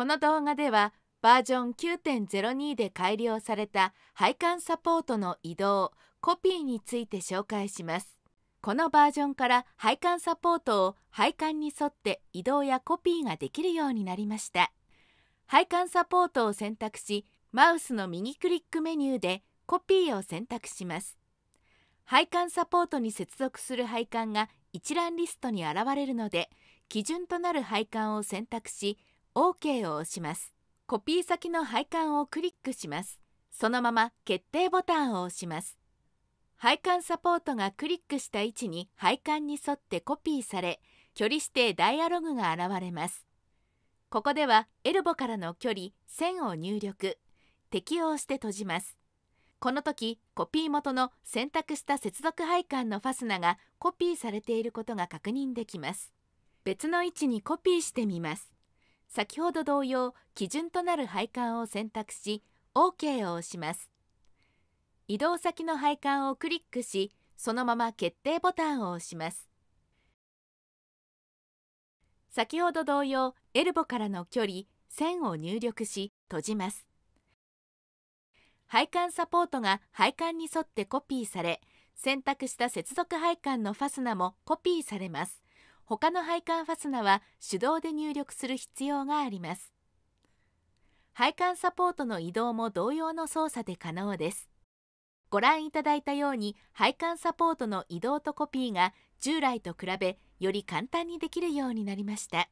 この動画ではバージョン9.02で改良された配管サポートの移動コピーについて紹介しますこのバージョンから配管サポートを配管に沿って移動やコピーができるようになりました配管サポートを選択しマウスの右クリックメニューでコピーを選択します配管サポートに接続する配管が一覧リストに現れるので基準となる配管を選択し OK を押します。コピー先の配管をクリックします。そのまま決定ボタンを押します。配管サポートがクリックした位置に配管に沿ってコピーされ、距離指定ダイアログが現れます。ここではエルボからの距離1000を入力、適用して閉じます。この時、コピー元の選択した接続配管のファスナがコピーされていることが確認できます。別の位置にコピーしてみます。先ほど同様基準となる配管を選択し OK を押します移動先の配管をクリックしそのまま決定ボタンを押します先ほど同様エルボからの距離線を入力し閉じます配管サポートが配管に沿ってコピーされ選択した接続配管のファスナもコピーされます他の配管ファスナは手動で入力する必要があります配管サポートの移動も同様の操作で可能ですご覧いただいたように配管サポートの移動とコピーが従来と比べより簡単にできるようになりました